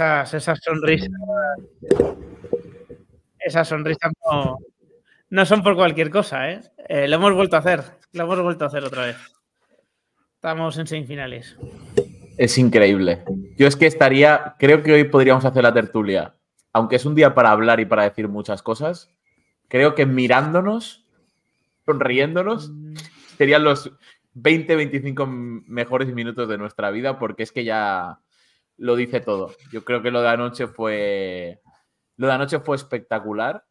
esas, sonrisas. Esas sonrisas no, son por cualquier cosa, ¿eh? ¿eh? Lo hemos vuelto a hacer, lo hemos vuelto a hacer otra vez. Estamos en semifinales. Es increíble. Yo es que estaría, creo que hoy podríamos hacer la tertulia, aunque es un día para hablar y para decir muchas cosas, creo que mirándonos, sonriéndonos, serían los 20-25 mejores minutos de nuestra vida, porque es que ya lo dice todo. Yo creo que lo de anoche fue. Lo de anoche fue espectacular.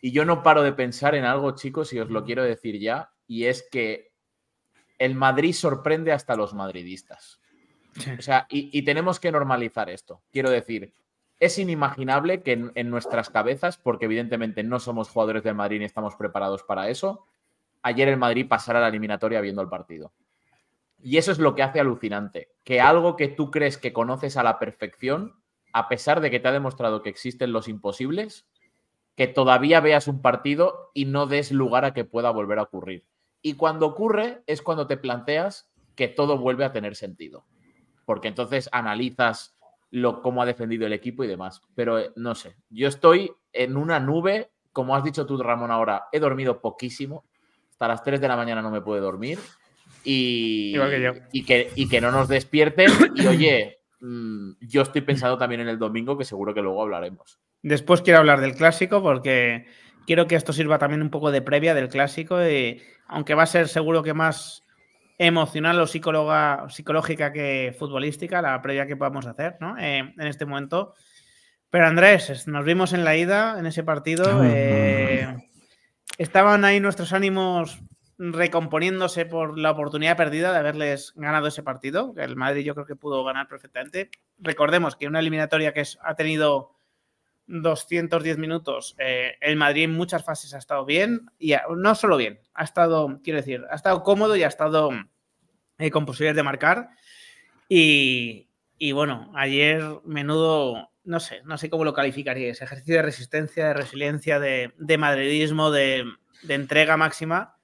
Y yo no paro de pensar en algo, chicos, y os lo quiero decir ya. Y es que el Madrid sorprende hasta los madridistas. O sea, y, tenemos que normalizar esto. Quiero decir, es inimaginable que en, nuestras cabezas, porque evidentemente no somos jugadores del Madrid ni estamos preparados para eso, ayer el Madrid pasara la eliminatoria viendo el partido. Y eso es lo que hace alucinante, que algo que tú crees que conoces a la perfección, a pesar de que te ha demostrado que existen los imposibles, que todavía veas un partido y no des lugar a que pueda volver a ocurrir. Y cuando ocurre es cuando te planteas que todo vuelve a tener sentido, porque entonces analizas lo, cómo ha defendido el equipo y demás. Pero eh, no sé, yo estoy en una nube, como has dicho tú, Ramón, ahora he dormido poquísimo, hasta las 3 de la mañana no me puedo dormir. Y, que no nos despierten. Y oye, mm, yo estoy pensando también en el domingo, que seguro que luego hablaremos. Después quiero hablar del clásico porque quiero que esto sirva también un poco de previa del clásico. aunque va a ser seguro que más emocional o psicóloga, psicológica que futbolística, la previa que podamos hacer ¿no? Eh, en este momento. Pero Andrés, nos vimos en la ida, en ese partido. Ah. Eh, estaban ahí nuestros ánimos recomponiéndose por la oportunidad perdida de haberles ganado ese partido. El Madrid yo creo que pudo ganar perfectamente. Recordemos que una eliminatoria que ha tenido 210 minutos, eh, el Madrid en muchas fases ha estado bien, y no solo bien, ha estado, quiero decir, ha estado cómodo y ha estado eh, con posibilidades de marcar. Y, bueno, ayer menudo no sé, no sé cómo lo calificaríais. Ejercicio de resistencia, de resiliencia, de, madridismo, de, entrega máxima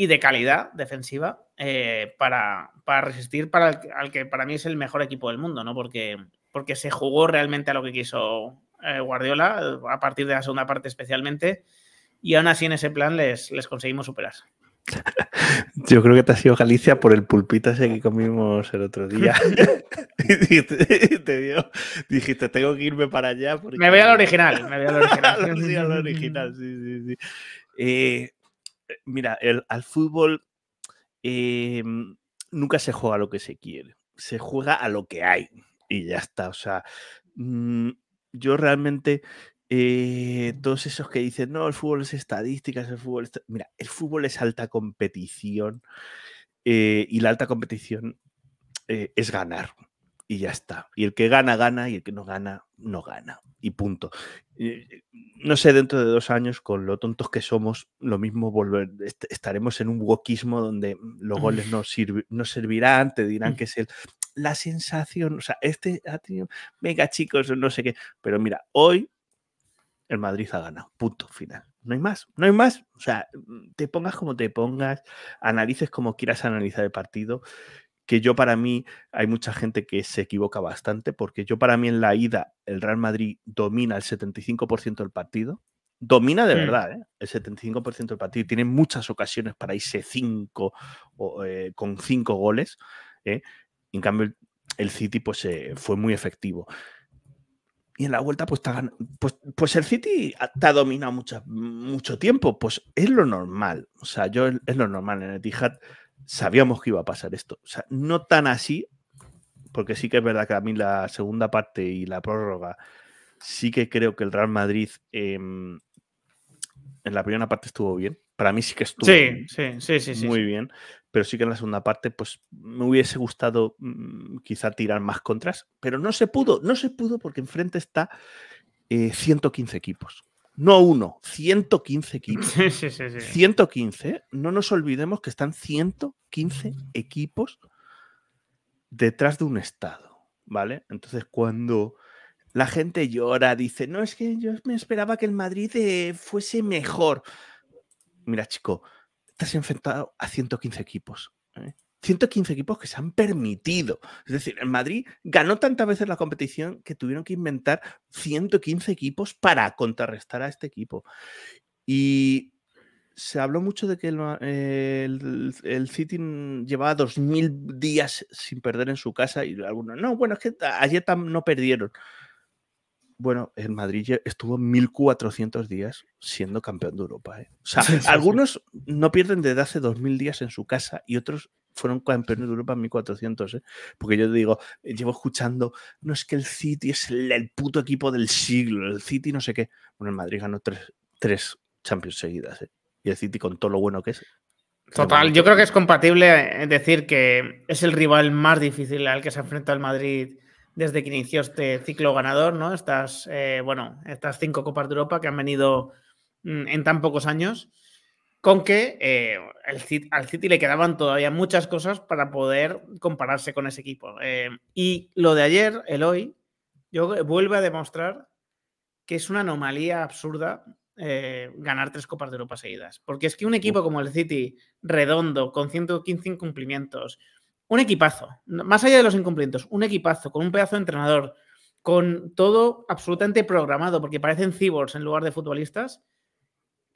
y de calidad defensiva eh, para, resistir para al que para mí es el mejor equipo del mundo, ¿no? Porque, porque se jugó realmente a lo que quiso eh, Guardiola, a partir de la segunda parte especialmente, y aún así en ese plan les, conseguimos superar. Yo creo que te ha sido Galicia por el pulpito ese que comimos el otro día. y te, dijiste, tengo que irme para allá. Me voy al original, me voy al original. original, sí, sí, sí. Eh, eh, mira, el, al fútbol em, nunca se juega a lo que se quiere, se juega a lo que hay y ya está. O sea, mm, yo realmente eh, todos esos que dicen, no, el fútbol es estadísticas, el fútbol es... Mira, el fútbol es alta competición eh, y la alta competición es ganar y ya está. Y el que gana, gana, y el que no gana, no gana. Y punto. Eh, eh, no sé, dentro de dos años, con lo tontos que somos, lo mismo volver, estaremos en un wokismo donde mm, los goles no, servirán, te dirán mm. que es el, la sensación, o sea, este ha tenido, mega chicos, no sé qué, pero mira, hoy el Madrid ha ganado, punto final. No hay más, no hay más. O sea, mm, te pongas como te pongas, analices como quieras analizar el partido que yo para mí hay mucha gente que se equivoca bastante, porque yo para mí en la ida el Real Madrid domina el 75% del partido. Domina de mm. verdad, ¿eh? el 75% del partido. Tiene muchas ocasiones para irse 5 eh, con cinco goles. ¿eh? En cambio, el City pues, fue muy efectivo. Y en la vuelta, pues, pues, pues, el City te ha dominado mucho, mucho tiempo. Pues es lo normal. O sea, yo es lo normal. En el Tijat sabíamos que iba a pasar esto. O sea, no tan así, porque sí que es verdad que a mí la segunda parte y la prórroga, sí que creo que el Real Madrid em, en la primera parte estuvo bien. Para mí sí que estuvo muy bien, pero sí que en la segunda parte pues me hubiese gustado mm, quizá tirar más contras, pero no se pudo, no se pudo porque enfrente está 115 eh, equipos. No uno, 115 equipos. 115. No nos olvidemos que están 115 equipos detrás de un estado, ¿vale? Entonces cuando la gente llora, dice, no, es que yo me esperaba que el Madrid eh, fuese mejor. Mira, chico, estás enfrentado a 115 equipos. ¿eh? 115 equipos que se han permitido. Es decir, el Madrid ganó tantas veces la competición que tuvieron que inventar 115 equipos para contrarrestar a este equipo. Y se habló mucho de que el, City llevaba 2.000 días sin perder en su casa y algunos, no, bueno, es que ayer no perdieron. Bueno, el Madrid estuvo 1.400 días siendo campeón de Europa. ¿eh? O sea, algunos no pierden desde hace 2.000 días en su casa y otros fueron campeones de Europa en 1400, ¿eh? porque yo digo, eh, llevo escuchando, no es que el City es el, puto equipo del siglo, el City no sé qué. Bueno, el Madrid ganó tres, tres Champions seguidas, ¿eh? y el City con todo lo bueno que es. Total, yo creo que es compatible decir que es el rival más difícil al que se enfrenta el Madrid desde que inició este ciclo ganador, ¿no? Estas, bueno, estas cinco Copas de Europa que han venido mm, en tan pocos años. Con que eh, el City, al City le quedaban todavía muchas cosas para poder compararse con ese equipo. Em, y lo de ayer, el hoy, yo, eh, vuelve a demostrar que es una anomalía absurda eh, ganar tres Copas de Europa seguidas. Porque es que un equipo como el City, redondo, con 115 incumplimientos, un equipazo, más allá de los incumplimientos, un equipazo, con un pedazo de entrenador, con todo absolutamente programado, porque parecen cyborgs en lugar de futbolistas,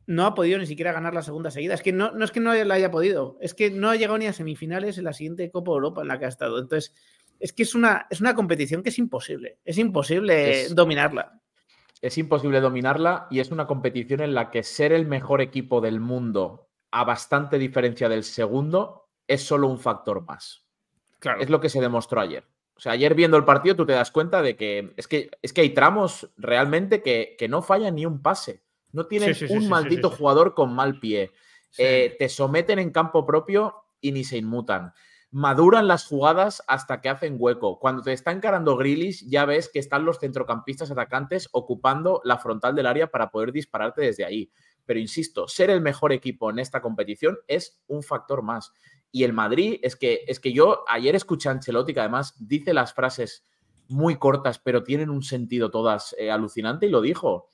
no ha podido ni siquiera ganar la segunda seguida. Es que no, es que no la haya podido, es que no ha llegado ni a semifinales en la siguiente Copa Europa en la que ha estado. Entonces, es que es una, es una competición que es imposible, es imposible dominarla. Es imposible dominarla y es una competición en la que ser el mejor equipo del mundo a bastante diferencia del segundo es solo un factor más. Claro. Es lo que se demostró ayer. O sea, ayer viendo el partido tú te das cuenta de que es que, es que hay tramos realmente que, que no falla ni un pase. No tienen un maldito jugador con mal pie. Eh, te someten en campo propio y ni se inmutan. Maduran las jugadas hasta que hacen hueco. Cuando te está encarando Grillis, ya ves que están los centrocampistas atacantes ocupando la frontal del área para poder dispararte desde ahí. Pero insisto, ser el mejor equipo en esta competición es un factor más. Y el Madrid, es que, es que yo ayer escuché a Ancelotti, que además dice las frases muy cortas, pero tienen un sentido todas eh, alucinante, y lo dijo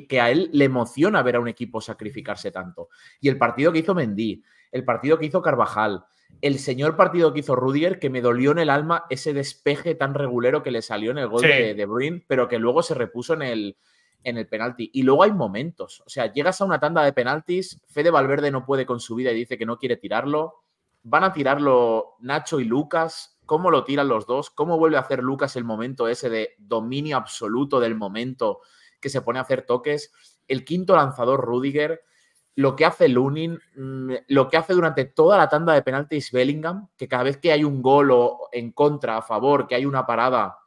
que, a él le emociona ver a un equipo sacrificarse tanto. Y el partido que hizo Mendy, el partido que hizo Carvajal, el señor partido que hizo Rudiger, que me dolió en el alma ese despeje tan regulero que le salió en el gol de, de pero que luego se repuso en el, en el penalti. Y luego hay momentos. O sea, llegas a una tanda de penaltis, Fede Valverde no puede con su vida y dice que no quiere tirarlo. Van a tirarlo Nacho y Lucas. ¿Cómo lo tiran los dos? ¿Cómo vuelve a hacer Lucas el momento ese de dominio absoluto del momento que se pone a hacer toques, el quinto lanzador Rudiger, lo que hace Lunin, mm, lo que hace durante toda la tanda de penaltis Bellingham, que cada vez que hay un gol o en contra, a favor, que hay una parada,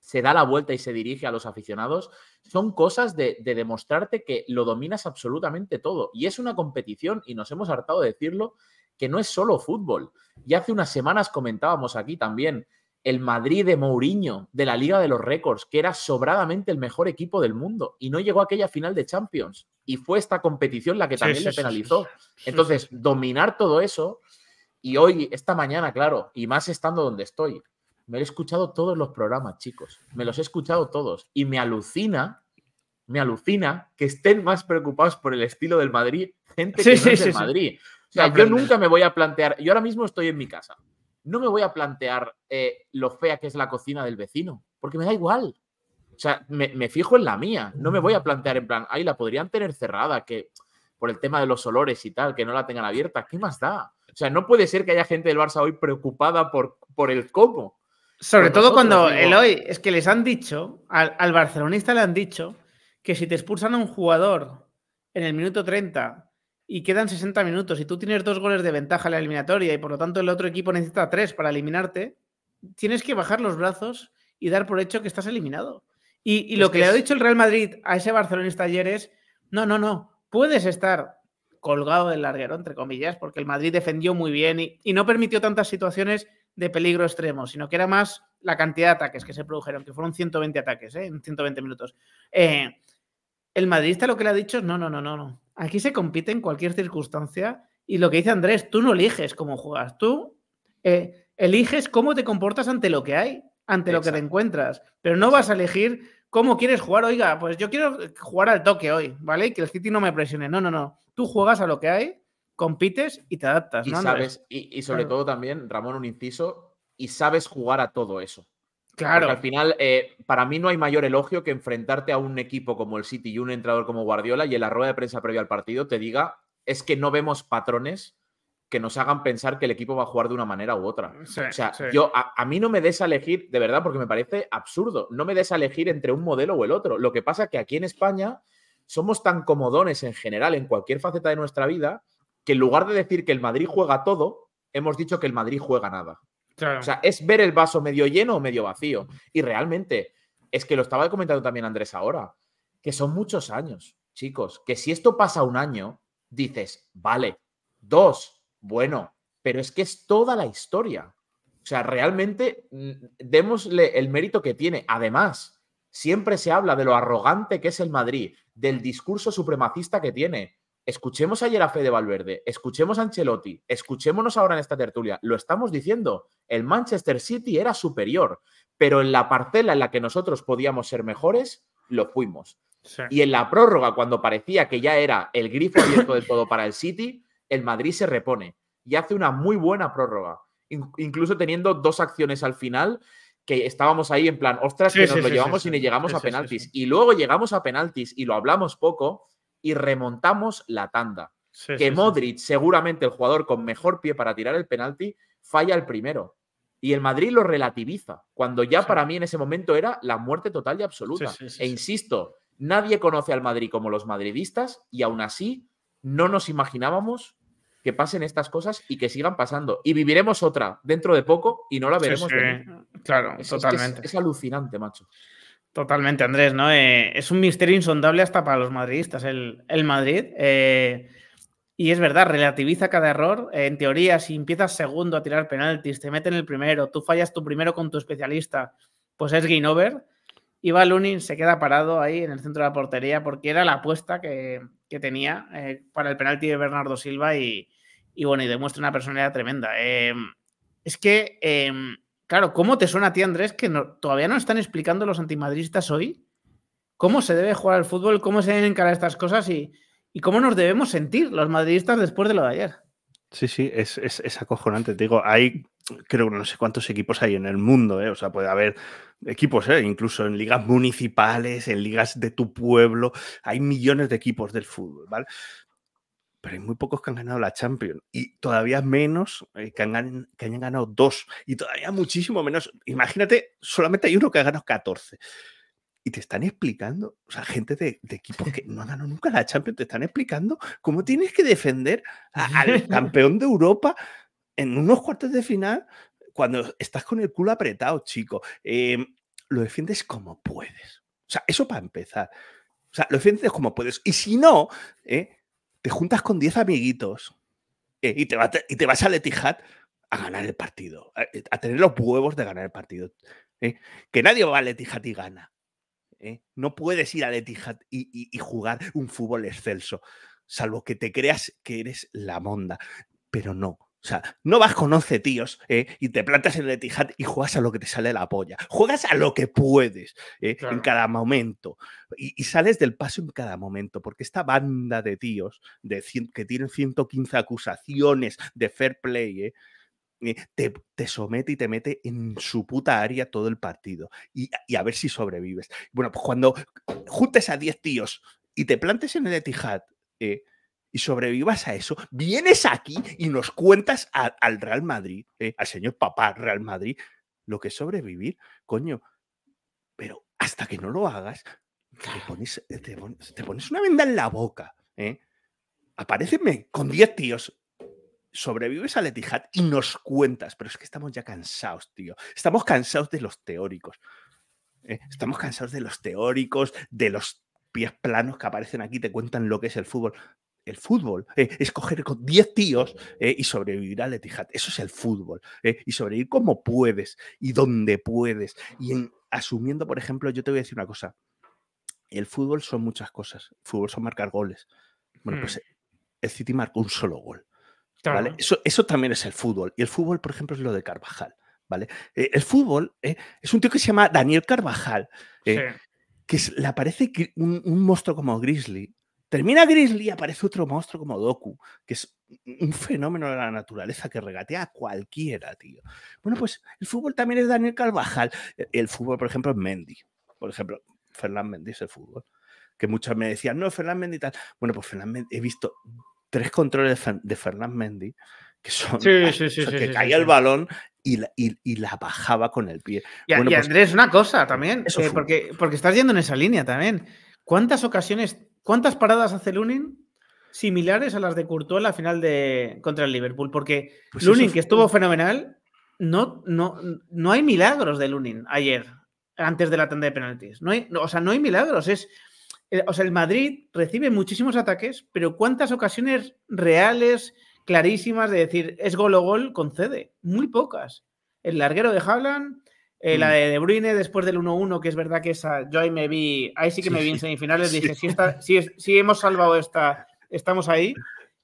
se da la vuelta y se dirige a los aficionados, son cosas de, de, demostrarte que lo dominas absolutamente todo. Y es una competición, y nos hemos hartado de decirlo, que no es solo fútbol. Y hace unas semanas comentábamos aquí también el Madrid de Mourinho, de la Liga de los Récords, que era sobradamente el mejor equipo del mundo y no llegó a aquella final de Champions. Y fue esta competición la que también se le penalizó. Entonces, dominar todo eso y hoy, esta mañana, claro, y más estando donde estoy, me he escuchado todos los programas, chicos, me los he escuchado todos y me alucina. Me alucina que estén más preocupados por el estilo del Madrid, gente que no es Madrid. O sea, yo nunca me voy a plantear, yo ahora mismo estoy en mi casa, no me voy a plantear eh, lo fea que es la cocina del vecino, porque me da igual. O sea, me, fijo en la mía, no me voy a mm. plantear en plan, ahí la podrían tener cerrada, que por el tema de los olores y tal, que no la tengan abierta, ¿qué más da? O sea, no puede ser que haya gente del Barça hoy preocupada por, por el cómo. Sobre todo cuando el hoy es que les han dicho, al, al barcelonista le han dicho, que si te expulsan a un jugador en el minuto 30 y quedan 60 minutos y tú tienes dos goles de ventaja en la eliminatoria y por lo tanto el otro equipo necesita tres para eliminarte, tienes que bajar los brazos y dar por hecho que estás eliminado. Y, lo que, le ha dicho el Real Madrid a ese barcelonista ayer es, no, no, no, puedes estar colgado del larguero, entre comillas, porque el Madrid defendió muy bien y, no permitió tantas situaciones de peligro extremo, sino que era más la cantidad de ataques que se produjeron, que fueron 120 ataques ¿eh? en 120 minutos. Eh, el madridista lo que le ha dicho es, no, no, no, no, Aquí se compite en cualquier circunstancia y lo que dice Andrés, tú no eliges cómo juegas, tú eh, eliges cómo te comportas ante lo que hay, ante lo que te encuentras, pero no vas a elegir cómo quieres jugar. Oiga, pues yo quiero jugar al toque hoy, ¿vale? que el City no me presione. No, no, no. Tú juegas a lo que hay, compites y te adaptas. Y sabes, y, sobre todo también, Ramón, un inciso, y sabes jugar a todo eso. Claro. al final, eh, para mí no hay mayor elogio que enfrentarte a un equipo como el City y un entrador como Guardiola y en la rueda de prensa previa al partido te diga, es que no vemos patrones que nos hagan pensar que el equipo va a jugar de una manera u otra. o sea, yo, a, mí no me des elegir, de verdad, porque me parece absurdo, no me des a elegir entre un modelo o el otro. Lo que pasa es que aquí en España somos tan comodones en general, en cualquier faceta de nuestra vida, que en lugar de decir que el Madrid juega todo, hemos dicho que el Madrid juega nada. O sea, es ver el vaso medio lleno o medio vacío. Y realmente, es que lo estaba comentando también Andrés ahora, que son muchos años, chicos, que si esto pasa un año, dices, vale, dos, bueno, pero es que es toda la historia. O sea, realmente mm, démosle el mérito que tiene. Además, siempre se habla de lo arrogante que es el Madrid, del discurso supremacista que tiene escuchemos ayer a de Valverde, escuchemos a Ancelotti, escuchémonos ahora en esta tertulia. Lo estamos diciendo, el Manchester City era superior, pero en la parcela en la que nosotros podíamos ser mejores, lo fuimos. Y en la prórroga, cuando parecía que ya era el grifo abierto del todo para el City, el Madrid se repone y hace una muy buena prórroga, incluso teniendo dos acciones al final que estábamos ahí en plan, ostras, que nos lo llevamos y ni llegamos a penaltis. Y luego llegamos a penaltis y lo hablamos poco, y remontamos la tanda. que Modric, seguramente el jugador con mejor pie para tirar el penalti, falla el primero. Y el Madrid lo relativiza, cuando ya para mí en ese momento era la muerte total y absoluta. e insisto, nadie conoce al Madrid como los madridistas y aún así no nos imaginábamos que pasen estas cosas y que sigan pasando. Y viviremos otra dentro de poco y no la veremos. Claro, totalmente. es, alucinante, macho. Totalmente, Andrés, ¿no? Eh, es un misterio insondable hasta para los madridistas, el, Madrid. Eh, y es verdad, relativiza cada error. Eh, en teoría, si empiezas segundo a tirar penaltis, te meten el primero, tú fallas tu primero con tu especialista, pues es game over. Y Balunin se queda parado ahí en el centro de la portería porque era la apuesta que, tenía para el penalti de Bernardo Silva y, y, bueno, y demuestra una personalidad tremenda. es que Claro, ¿cómo te suena a ti, Andrés, que todavía no están explicando los antimadridistas hoy cómo se debe jugar al fútbol, cómo se deben encarar estas cosas y, y cómo nos debemos sentir los madridistas después de lo de ayer? Sí, sí, es, acojonante. Te digo, hay creo que no sé cuántos equipos hay en el mundo, ¿eh? o sea, puede haber equipos, ¿eh? incluso en ligas municipales, en ligas de tu pueblo, hay millones de equipos del fútbol, ¿vale? pero hay muy pocos que han ganado la Champions y todavía menos eh, que, que, hayan ganado dos y todavía muchísimo menos. Imagínate, solamente hay uno que ha ganado 14. Y te están explicando, o sea, gente de, equipos que no han ganado nunca la Champions, te están explicando cómo tienes que defender al campeón de Europa en unos cuartos de final cuando estás con el culo apretado, chico. Eh, lo defiendes como puedes. O sea, eso para empezar. O sea, lo defiendes como puedes. Y si no, eh, te juntas con 10 amiguitos eh, y, te y, te vas a Letijat a ganar el partido, eh, a, tener los huevos de ganar el partido. Eh, que nadie va a Letijat y gana. No puedes ir a Letijat y, y, y jugar un fútbol excelso, salvo que te creas que eres la monda. Pero no, o sea, no vas con 11 tíos ¿eh? y te plantas en el Etihad y juegas a lo que te sale la polla. Juegas a lo que puedes ¿eh? en cada momento. Y, sales del paso en cada momento, porque esta banda de tíos de que tienen 115 acusaciones de fair play, ¿eh? te, somete y te mete en su puta área todo el partido. Y, a ver si sobrevives. Bueno, pues cuando juntes a 10 tíos y te plantes en el Etihad, y sobrevivas a eso, vienes aquí y nos cuentas al Real Madrid, eh, al señor papá Real Madrid, lo que es sobrevivir, coño. Pero hasta que no lo hagas, te eh, pones, una venda en la boca. ¿eh? Apareceme con 10 tíos sobrevives a Letijat y nos cuentas, pero es que estamos ya cansados, tío. Estamos cansados de los teóricos. ¿eh? Estamos cansados de los teóricos, de los pies planos que aparecen aquí, te cuentan lo que es el fútbol el fútbol eh, es coger con 10 tíos eh, y sobrevivir al Etihad. Eso es el fútbol. Eh, y sobrevivir como puedes y donde puedes. Y asumiendo, por ejemplo, yo te voy a decir una cosa. El fútbol son muchas cosas. fútbol son marcar goles. Bueno, pues hmm. el City marcó un solo gol. Eso, también es el fútbol. Y el fútbol, por ejemplo, es lo de Carvajal. ¿vale? el fútbol es un tío que se llama Daniel Carvajal. Que le parece que un monstruo como Grizzly Termina Grizzly y aparece otro monstruo como Doku, que es un fenómeno de la naturaleza que regatea a cualquiera, tío. Bueno, pues el fútbol también es Daniel Carvajal. E, el fútbol, por ejemplo, es Mendy. Por ejemplo, Fernán Mendy es el fútbol. Que muchos me decían, no, Fernán Mendy tal. Bueno, pues Fernán he visto tres controles de Fernán Mendy que son sí, sí, sí, que caía el balón y la, bajaba con el pie. Y, pues Andrés, una cosa también, eh, porque, porque estás yendo en esa línea también. ¿Cuántas ocasiones ¿Cuántas paradas hace Lunin similares a las de Courtois en la final de, contra el Liverpool? Porque pues Lunin, que estuvo fenomenal, no, no, no hay milagros de Lunin ayer, antes de la tanda de penaltis. No o sea, no hay milagros. Es, eh, o sea, el Madrid recibe muchísimos ataques, pero ¿cuántas ocasiones reales, clarísimas de decir es gol o gol concede? Muy pocas. El larguero de Haaland, eh, la mm. de De Bruyne después del 1-1, que es verdad que esa, yo ahí me vi, ahí sí que me vi en semifinales, dije, si, si, hemos salvado esta, estamos ahí,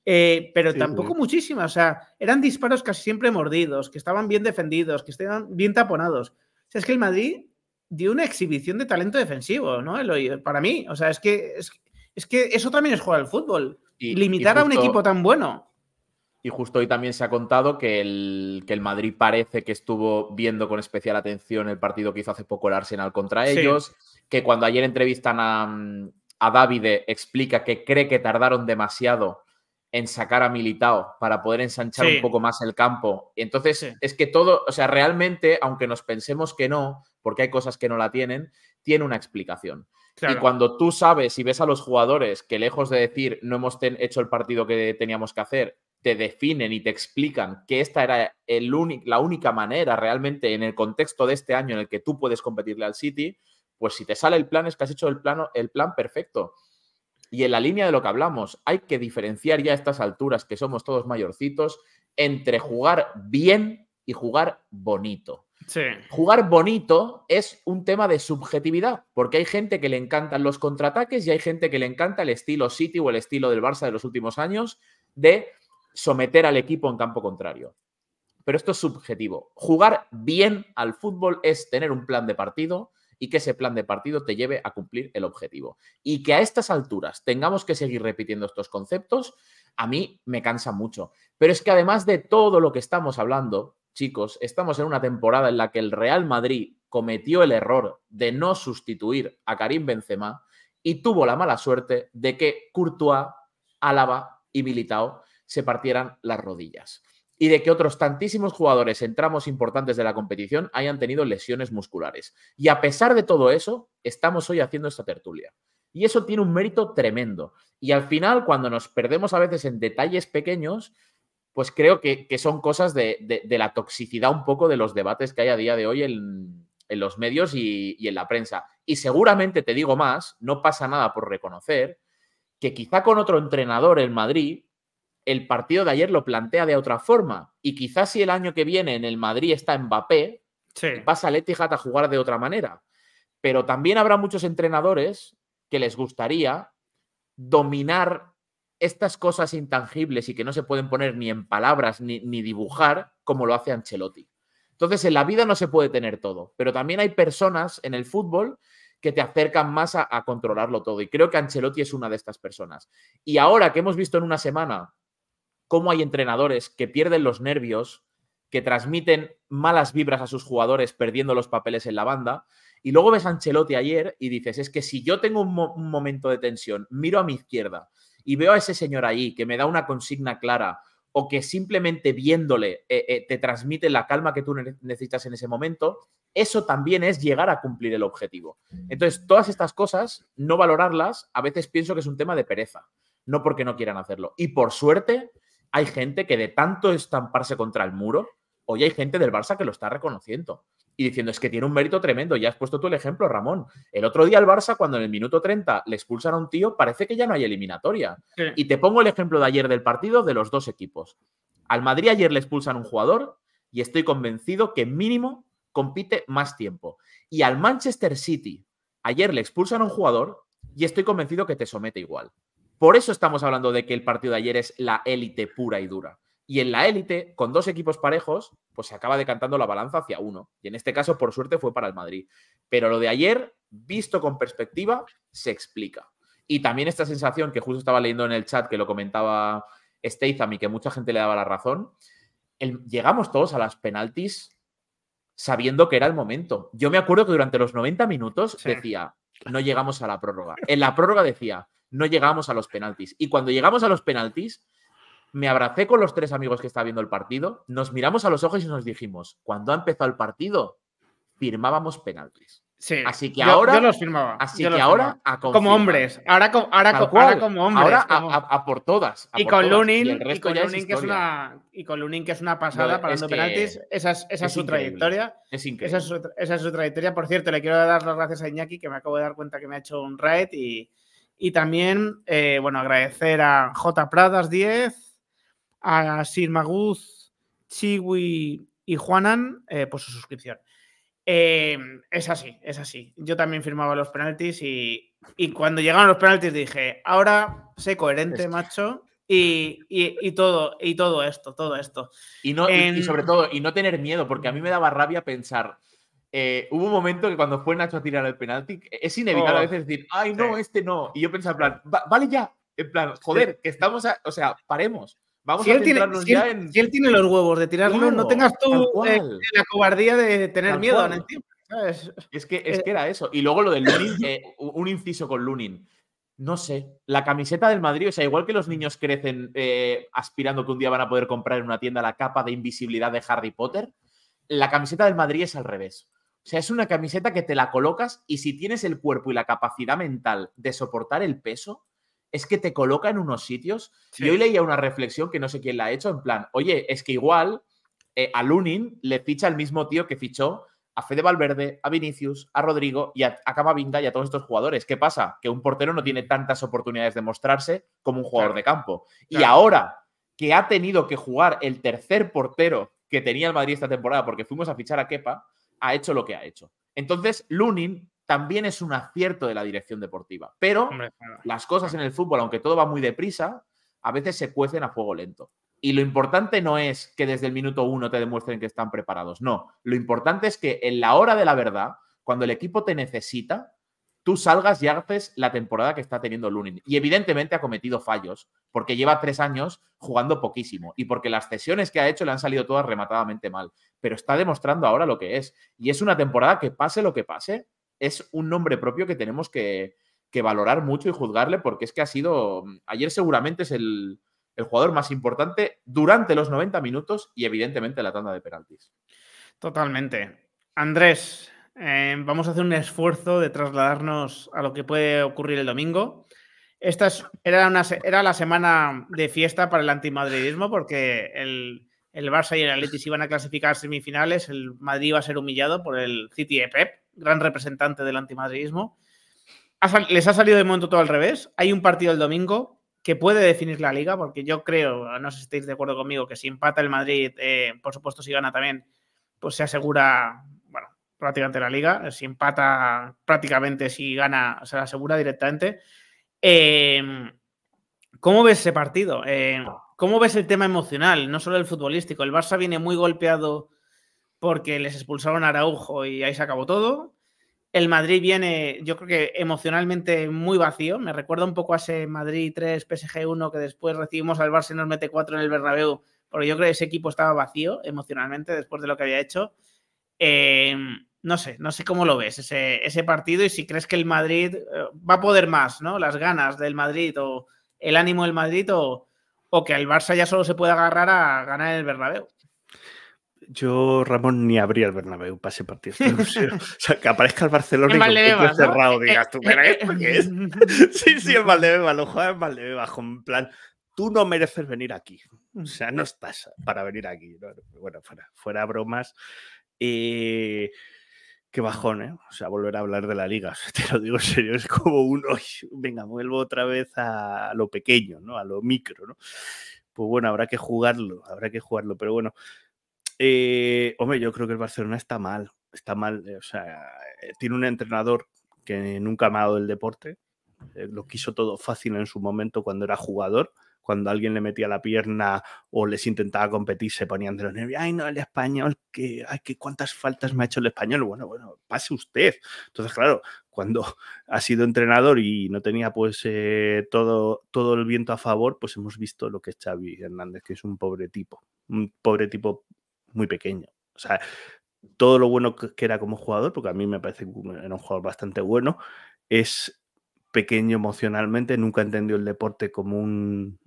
eh, pero tampoco muchísimas, o sea, eran disparos casi siempre mordidos, que estaban bien defendidos, que estaban bien taponados. O sea, es que el Madrid dio una exhibición de talento defensivo, ¿no? para mí, o sea, es que, es, que eso también es jugar al fútbol, limitar a un equipo tan bueno. Y justo hoy también se ha contado que el, que el Madrid parece que estuvo viendo con especial atención el partido que hizo hace poco el Arsenal contra ellos, que cuando ayer entrevistan a, a Davide explica que cree que tardaron demasiado en sacar a Militao para poder ensanchar un poco más el campo. Entonces, es que todo, o sea, realmente, aunque nos pensemos que no, porque hay cosas que no la tienen, tiene una explicación. Y cuando tú sabes y ves a los jugadores que lejos de decir no hemos hecho el partido que teníamos que hacer, te definen y te explican que esta era la única manera realmente en el contexto de este año en el que tú puedes competirle al City, pues si te sale el plan es que has hecho el, plano, el plan perfecto. Y en la línea de lo que hablamos, hay que diferenciar ya a estas alturas, que somos todos mayorcitos, entre jugar bien y jugar bonito. Sí. Jugar bonito es un tema de subjetividad, porque hay gente que le encantan los contraataques y hay gente que le encanta el estilo City o el estilo del Barça de los últimos años de someter al equipo en campo contrario. Pero esto es subjetivo. Jugar bien al fútbol es tener un plan de partido y que ese plan de partido te lleve a cumplir el objetivo. Y que a estas alturas tengamos que seguir repitiendo estos conceptos, a mí me cansa mucho. Pero es que además de todo lo que estamos hablando, chicos, estamos en una temporada en la que el Real Madrid cometió el error de no sustituir a Karim Benzema y tuvo la mala suerte de que Courtois, Alaba y Militao se partieran las rodillas y de que otros tantísimos jugadores en tramos importantes de la competición hayan tenido lesiones musculares. Y a pesar de todo eso, estamos hoy haciendo esta tertulia. Y eso tiene un mérito tremendo. Y al final, cuando nos perdemos a veces en detalles pequeños, pues creo que, son cosas de, la toxicidad un poco de los debates que hay a día de hoy en, los medios y, y en la prensa. Y seguramente te digo más, no pasa nada por reconocer que quizá con otro entrenador en Madrid el partido de ayer lo plantea de otra forma. Y quizás si el año que viene en el Madrid está Mbappé, vas a al Etihad a jugar de otra manera. Pero también habrá muchos entrenadores que les gustaría dominar estas cosas intangibles y que no se pueden poner ni en palabras ni, dibujar como lo hace Ancelotti. Entonces, en la vida no se puede tener todo, pero también hay personas en el fútbol que te acercan más a, controlarlo todo. Y creo que Ancelotti es una de estas personas. Y ahora que hemos visto en una semana cómo hay entrenadores que pierden los nervios, que transmiten malas vibras a sus jugadores perdiendo los papeles en la banda. Y luego ves a Ancelotti ayer y dices, es que si yo tengo un, momento de tensión, miro a mi izquierda y veo a ese señor ahí que me da una consigna clara o que simplemente viéndole eh, eh, te transmite la calma que tú necesitas en ese momento, eso también es llegar a cumplir el objetivo. Entonces, todas estas cosas, no valorarlas, a veces pienso que es un tema de pereza, no porque no quieran hacerlo. Y por suerte, hay gente que de tanto estamparse contra el muro, hoy hay gente del Barça que lo está reconociendo y diciendo es que tiene un mérito tremendo. Ya has puesto tú el ejemplo, Ramón. El otro día al Barça, cuando en el minuto 30 le expulsan a un tío, parece que ya no hay eliminatoria. Y te pongo el ejemplo de ayer del partido de los dos equipos. Al Madrid ayer le expulsan un jugador y estoy convencido que mínimo compite más tiempo. Y al Manchester City ayer le expulsan a un jugador y estoy convencido que te somete igual. Por eso estamos hablando de que el partido de ayer es la élite pura y dura. Y en la élite, con dos equipos parejos, pues se acaba decantando la balanza hacia uno. Y en este caso, por suerte, fue para el Madrid. Pero lo de ayer, visto con perspectiva, se explica. Y también esta sensación que justo estaba leyendo en el chat, que lo comentaba Statham y que mucha gente le daba la razón, llegamos todos a las penaltis sabiendo que era el momento. Yo me acuerdo que durante los 90 minutos decía, no llegamos a la prórroga. En la prórroga decía, no llegamos a los penaltis. Y cuando llegamos a los penaltis, me abracé con los tres amigos que está viendo el partido, nos miramos a los ojos y nos dijimos, cuando ha empezado el partido, firmábamos penaltis. así que ahora. Yo los firmaba. Así que ahora. como hombres. Ahora, como hombres. Ahora A, por todas. y con Lunin. Y, con que es una, y con que es una pasada para los penaltis. Esa es, su trayectoria. Es increíble. Esa, esa es, su, trayectoria. Por cierto, le quiero dar las gracias a Iñaki, que me acabo de dar cuenta que me ha hecho un raid y y también, eh, bueno, agradecer a J. Pradas 10, a Sir Maguz, Chiwi y Juanan eh, por su suscripción. Eh, es así, es así. Yo también firmaba los penaltis y, cuando llegaron los penaltis dije, ahora sé coherente, macho. Y, todo, y todo esto, todo esto. Y, no, y, sobre todo, y no tener miedo, porque a mí me daba rabia pensar, eh, hubo un momento que cuando fue Nacho a tirar el penalti, e-, es inevitable a oh, veces decir, ay, no, este no. Y yo pensaba, en plan, vale ya, en plan, joder, que estamos, o sea, paremos. Vamos a él tiene, ya en... si tiene los huevos de tirarlo, no tengas tú eh, la cobardía de tener miedo en Es que, eh, que era eso. Y luego lo del Lunin, un inciso con Lunin. No sé, la camiseta del Madrid, o sea, igual que los niños crecen aspirando que un día van a poder comprar en una tienda la capa de invisibilidad de Harry Potter, la camiseta del Madrid es al revés. O sea, es una camiseta que te la colocas y si tienes el cuerpo y la capacidad mental de soportar el peso, es que te coloca en unos sitios. Y hoy leía una reflexión que no sé quién la ha hecho, en plan, oye, es que igual eh, a Lunin le ficha el mismo tío que fichó a Fede Valverde, a Vinicius, a Rodrigo y a, Camavinga y a todos estos jugadores. ¿Qué pasa? Que un portero no tiene tantas oportunidades de mostrarse como un jugador de campo. Y ahora que ha tenido que jugar el tercer portero que tenía el Madrid esta temporada porque fuimos a fichar a Kepa, ha hecho lo que ha hecho. Entonces, Lunin también es un acierto de la dirección deportiva, pero las cosas en el fútbol, aunque todo va muy deprisa, a veces se cuecen a fuego lento. Y lo importante no es que desde el minuto uno te demuestren que están preparados, no. Lo importante es que en la hora de la verdad, cuando el equipo te necesita, tú salgas y haces la temporada que está teniendo Lunin. Y evidentemente ha cometido fallos, porque lleva tres años jugando poquísimo y porque las cesiones que ha hecho le han salido todas rematadamente mal. Pero está demostrando ahora lo que es. Y es una temporada que pase lo que pase, es un nombre propio que tenemos que, valorar mucho y juzgarle, porque es que ha sido, ayer seguramente es el, el jugador más importante durante los 90 minutos y evidentemente la tanda de penaltis. Totalmente. Andrés, Em, vamos a hacer un esfuerzo de trasladarnos a lo que puede ocurrir el domingo. Esta era, la semana de fiesta para el antimadridismo porque el, Barça y el aletis iban a clasificar semifinales, el Madrid iba a ser humillado por el City de Pep, gran representante del antimadridismo. Les ha salido de momento todo al revés. Hay un partido el domingo que puede definir la liga, porque yo creo, no sé si estáis de acuerdo conmigo, que si empata el Madrid, eh, por supuesto si gana también, pues se asegura prácticamente la liga. Si empata prácticamente, si gana, se la asegura directamente. Em, ¿Cómo ves ese partido? Em, ¿Cómo ves el tema emocional, no solo el futbolístico? El Barça viene muy golpeado porque les expulsaron a Araujo y ahí se acabó todo. El Madrid viene, yo creo que emocionalmente muy vacío. Me recuerda un poco a ese Madrid 3, PSG 1 que después recibimos al Barça y nos mete 4 en el Bernabéu, porque yo creo que ese equipo estaba vacío emocionalmente después de lo que había hecho. Em, no sé, no sé cómo lo ves ese, partido y si crees que el Madrid eh, va a poder más, ¿no? Las ganas del Madrid o el ánimo del Madrid o, que el Barça ya solo se puede agarrar a ganar el Bernabéu. Yo, Ramón, ni abría el Bernabéu para ese partido. o sea, que aparezca el Barcelona y que cerrado, digas tú, sí, sí, es Valdebeba, lo juega en Valdebeba, en plan, tú no mereces venir aquí. O sea, no estás para venir aquí. Bueno, fuera, bromas. Eh, Qué bajón, ¿eh? O sea, volver a hablar de la liga, te lo digo en serio, es como un, venga, vuelvo otra vez a lo pequeño, ¿no? A lo micro, ¿no? Pues bueno, habrá que jugarlo, habrá que jugarlo, pero bueno. Eh, hombre, yo creo que el Barcelona está mal, está mal, eh, o sea, eh, tiene un entrenador que nunca ha amado el deporte, lo quiso todo fácil en su momento cuando era jugador, cuando alguien le metía la pierna o les intentaba competir, se ponían de los nervios. Ay, no, el español, que, que cuántas faltas me ha hecho el español. Bueno, bueno, pase usted. Entonces, claro, cuando ha sido entrenador y no tenía pues eh, todo, todo el viento a favor, pues hemos visto lo que es Xavi Hernández, que es un pobre tipo, un pobre tipo muy pequeño. O sea, todo lo bueno que era como jugador, porque a mí me parece que era un jugador bastante bueno, es pequeño emocionalmente, nunca entendió el deporte como un,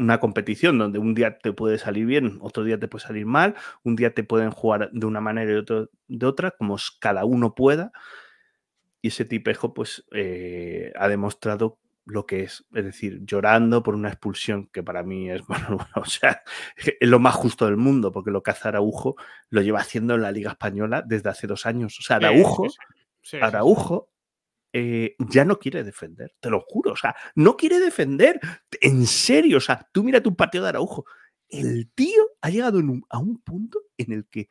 una competición donde un día te puede salir bien, otro día te puede salir mal, un día te pueden jugar de una manera y otro de otra, como cada uno pueda. Y ese tipejo, pues, eh, ha demostrado lo que es, es decir, llorando por una expulsión que para mí es, lo más justo del mundo, porque lo que hace Araujo lo lleva haciendo en la Liga Española desde hace dos años. O sea, Araujo, eh, ya no quiere defender, te lo juro, o sea, no quiere defender, en serio, o sea, tú mira tu pateo de Araujo, el tío ha llegado a un punto en el que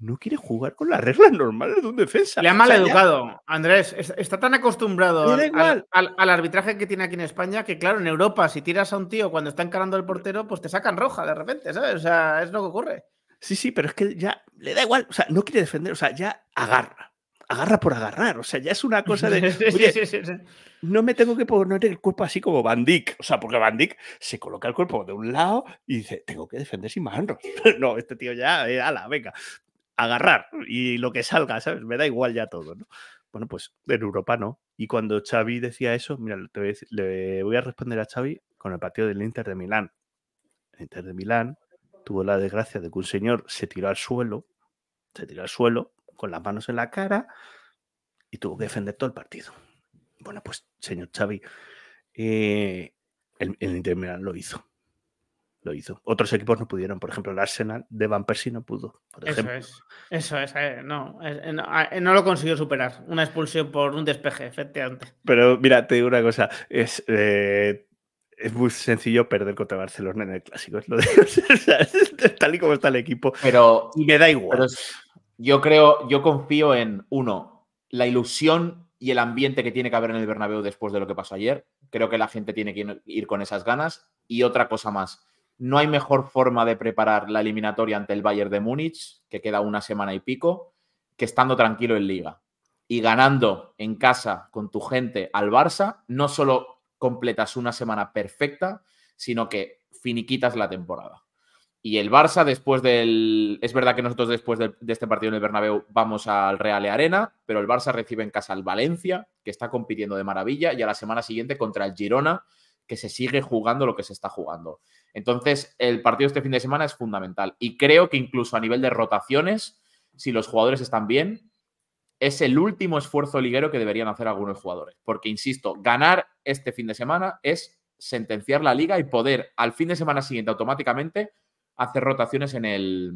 no quiere jugar con las reglas normales de un defensa. Le ha mal educado, Andrés. Está tan acostumbrado al, arbitraje que tiene aquí en España que, claro, en Europa, si tiras a un tío cuando está encarando el portero, pues te sacan roja de repente, ¿sabes? O sea, es lo que ocurre. Sí, sí, pero es que ya le da igual. O sea, no quiere defender, o sea, ya agarra agarra por agarrar. O sea, ya es una cosa de. Oye, no me tengo que poner el cuerpo así como Van O sea, porque Van se coloca el cuerpo de un lado y dice, tengo que defender sin manos. no, este tío ya, eh, ala, venga, agarrar y lo que salga, ¿sabes? Me da igual ya todo, ¿no? Bueno, pues en Europa no. Y cuando Xavi decía eso, mira, voy le voy a responder a Xavi con el partido del Inter de Milán. El Inter de Milán tuvo la desgracia de que un señor se tiró al suelo, se tiró al suelo, con las manos en la cara y tuvo que defender todo el partido. Bueno, pues, señor Xavi, eh, el, el Inter Milan lo hizo. Lo hizo. Otros equipos no pudieron. Por ejemplo, el Arsenal de Van Persie no pudo. Eso es. Eso es. Eh, no, eh, ah, no, lo consiguió superar. Una expulsión por un despeje, efectivamente. Pero mira, te digo una cosa. Es es muy sencillo perder contra Barcelona en el clásico. Es tal y como está el equipo. Pero. Y me da igual. Yo creo, yo confío en, uno, la ilusión y el ambiente que tiene que haber en el Bernabéu después de lo que pasó ayer. Creo que la gente tiene que ir con esas ganas. Y otra cosa más, no hay mejor forma de preparar la eliminatoria ante el Bayern de Múnich, que queda una semana y pico, que estando tranquilo en liga. Y ganando en casa con tu gente al Barça, no solo completas una semana perfecta, sino que finiquitas la temporada. Y el Barça después del... Es verdad que nosotros después de, este partido en el Bernabéu vamos al Real Arena, pero el Barça recibe en casa al Valencia, que está compitiendo de maravilla, y a la semana siguiente contra el Girona, que se sigue jugando lo que se está jugando. Entonces, el partido este fin de semana es fundamental. Y creo que incluso a nivel de rotaciones, si los jugadores están bien, es el último esfuerzo liguero que deberían hacer algunos jugadores. Porque, insisto, ganar este fin de semana es sentenciar la liga y poder al fin de semana siguiente automáticamente hacer rotaciones en el,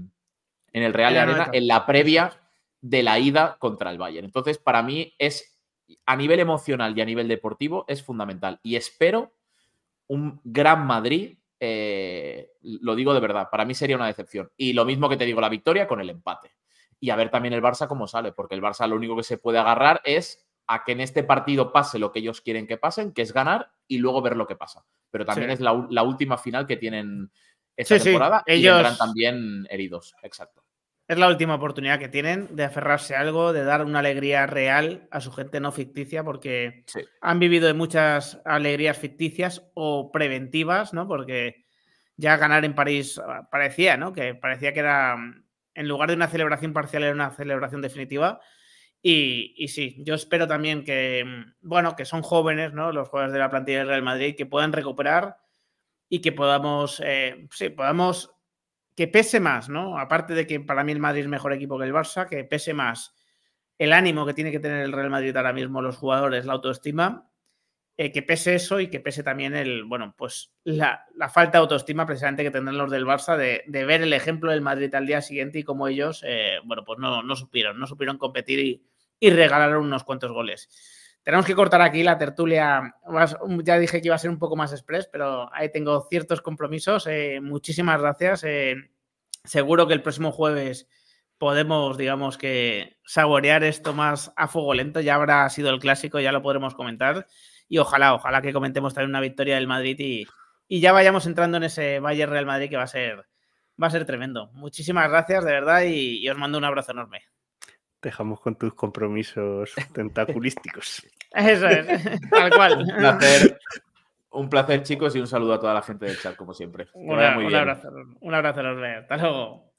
en el Real de Arena en la previa de la ida contra el Bayern. Entonces, para mí es, a nivel emocional y a nivel deportivo, es fundamental. Y espero un gran Madrid, eh, lo digo de verdad, para mí sería una decepción. Y lo mismo que te digo, la victoria con el empate. Y a ver también el Barça cómo sale, porque el Barça lo único que se puede agarrar es a que en este partido pase lo que ellos quieren que pasen, que es ganar y luego ver lo que pasa. Pero también es la última final que tienen esta temporada ellos... y también heridos. Exacto. Es la última oportunidad que tienen de aferrarse a algo, de dar una alegría real a su gente no ficticia, porque han vivido de muchas alegrías ficticias o preventivas, ¿no? Porque ya ganar en París ah, parecía, ¿no? Que parecía que era, mm, en lugar de una celebración parcial, era una celebración definitiva. Y, y, sí, yo espero también que, mm, bueno, que son jóvenes, ¿no? Los jugadores de la plantilla del Real Madrid, que puedan recuperar y que podamos, eh, sí, podamos que pese más, ¿no? Aparte de que para mí el Madrid es mejor equipo que el Barça, que pese más el ánimo que tiene que tener el Real Madrid ahora mismo, los jugadores, la autoestima, eh, que pese eso y que pese también el, bueno, pues la, falta de autoestima precisamente que tendrán los del Barça de, ver el ejemplo del Madrid al día siguiente y cómo ellos, eh, bueno, pues no, no supieron, no supieron competir y, y regalaron unos cuantos goles. Tenemos que cortar aquí la tertulia. Ya dije que iba a ser un poco más express, pero ahí tengo ciertos compromisos. Eh, muchísimas gracias. Eh, seguro que el próximo jueves podemos, digamos que, saborear esto más a fuego lento. Ya habrá sido el clásico, ya lo podremos comentar. Y ojalá, ojalá que comentemos también una victoria del Madrid y, ya vayamos entrando en ese Bayern Real Madrid que va a ser, va a ser tremendo. Muchísimas gracias, de verdad, y os mando un abrazo enorme dejamos con tus compromisos tentaculísticos. Eso es, tal cual. Un placer, chicos, y un saludo a toda la gente del chat, como siempre. un, abrazo, un abrazo Hasta luego.